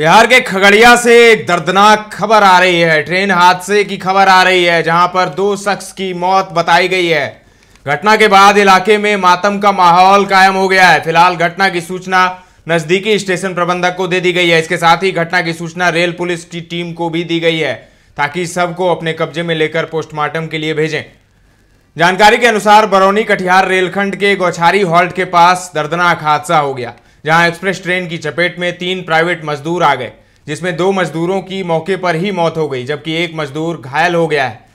बिहार के खगड़िया से एक दर्दनाक खबर आ रही है ट्रेन हादसे की खबर आ रही है जहां पर दो शख्स की मौत बताई गई है घटना के बाद इलाके में मातम का माहौल कायम हो गया है फिलहाल घटना की सूचना नजदीकी स्टेशन प्रबंधक को दे दी गई है इसके साथ ही घटना की सूचना रेल पुलिस की टीम को भी दी गई है ताकि सबको अपने कब्जे में लेकर पोस्टमार्टम के लिए भेजें जानकारी के अनुसार बरौनी कटिहार रेलखंड के गौछारी हॉल्ट के पास दर्दनाक हादसा हो गया जहां एक्सप्रेस ट्रेन की चपेट में तीन प्राइवेट मजदूर आ गए जिसमें दो मजदूरों की मौके पर ही मौत हो गई जबकि एक मजदूर घायल हो गया है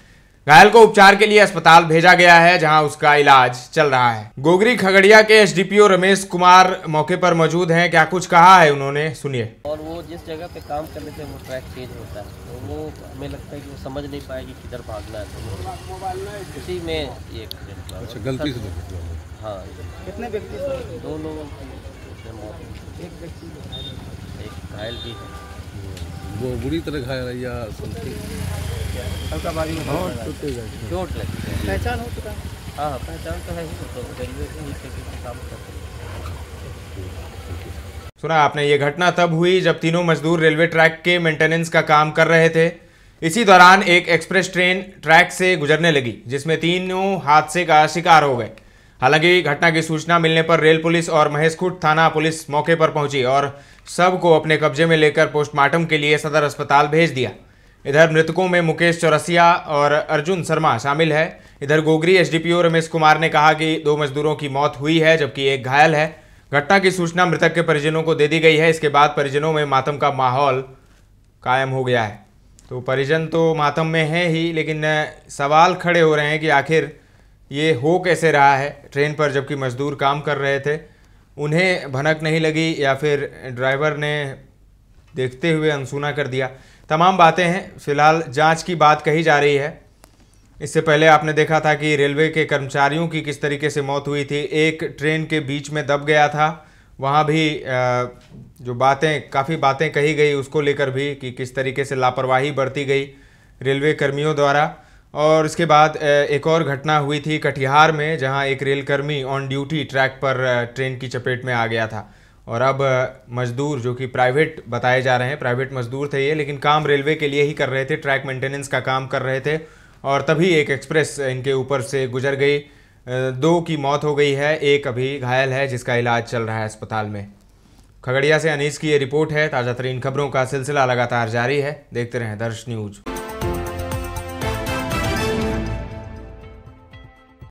घायल को उपचार के लिए अस्पताल भेजा गया है जहां उसका इलाज चल रहा है गोगरी खगड़िया के एसडीपीओ रमेश कुमार मौके पर मौजूद हैं क्या कुछ कहा है उन्होंने सुनिए और वो जिस जगह पे काम करने से वो ट्रैक चेंज होता है तो वो हमें लगता है कि वो समझ नहीं पाएगी किधर भागना है उसी में एक अच्छा, गलती से हाँ कितने व्यक्ति दो लोगों एक घायल भी है वो बुरी तरह घायल है या हल्का बारी में हाँ, चोट लगी पहचान हो चुका हाँ, हाँ पहचान तो है ही तो रेलवे के काम करते सुना आपने ये घटना तब हुई जब तीनों मजदूर रेलवे ट्रैक के मेंटेनेंस का काम कर रहे थे इसी दौरान एक एक्सप्रेस ट्रेन ट्रैक से गुजरने लगी जिसमें तीनों हादसे का शिकार हो गए हालांकि घटना की सूचना मिलने पर रेल पुलिस और महेशखुट थाना पुलिस मौके पर पहुंची और सब को अपने कब्जे में लेकर पोस्टमार्टम के लिए सदर अस्पताल भेज दिया इधर मृतकों में मुकेश चौरसिया और अर्जुन शर्मा शामिल है इधर गोगरी एसडीपीओ रमेश कुमार ने कहा कि दो मजदूरों की मौत हुई है जबकि एक घायल है घटना की सूचना मृतक के परिजनों को दे दी गई है इसके बाद परिजनों में मातम का माहौल कायम हो गया है तो परिजन तो मातम में हैं ही लेकिन सवाल खड़े हो रहे हैं कि आखिर ये हो कैसे रहा है ट्रेन पर जबकि मजदूर काम कर रहे थे उन्हें भनक नहीं लगी या फिर ड्राइवर ने देखते हुए अनसुना कर दिया तमाम बातें हैं फिलहाल जांच की बात कही जा रही है इससे पहले आपने देखा था कि रेलवे के कर्मचारियों की किस तरीके से मौत हुई थी एक ट्रेन के बीच में दब गया था वहाँ भी जो बातें काफ़ी बातें कही गई उसको लेकर भी कि किस तरीके से लापरवाही बरती गई रेलवे कर्मियों द्वारा और इसके बाद एक और घटना हुई थी कटिहार में जहां एक रेलकर्मी ऑन ड्यूटी ट्रैक पर ट्रेन की चपेट में आ गया था और अब मजदूर जो कि प्राइवेट बताए जा रहे हैं प्राइवेट मजदूर थे ये लेकिन काम रेलवे के लिए ही कर रहे थे ट्रैक मेंटेनेंस का काम कर रहे थे और तभी एक एक्सप्रेस इनके ऊपर से गुजर गई दो की मौत हो गई है एक अभी घायल है जिसका इलाज चल रहा है अस्पताल में खगड़िया से अनीस की ये रिपोर्ट है ताज़ा तरीन खबरों का सिलसिला लगातार जारी है देखते रहें दर्श न्यूज़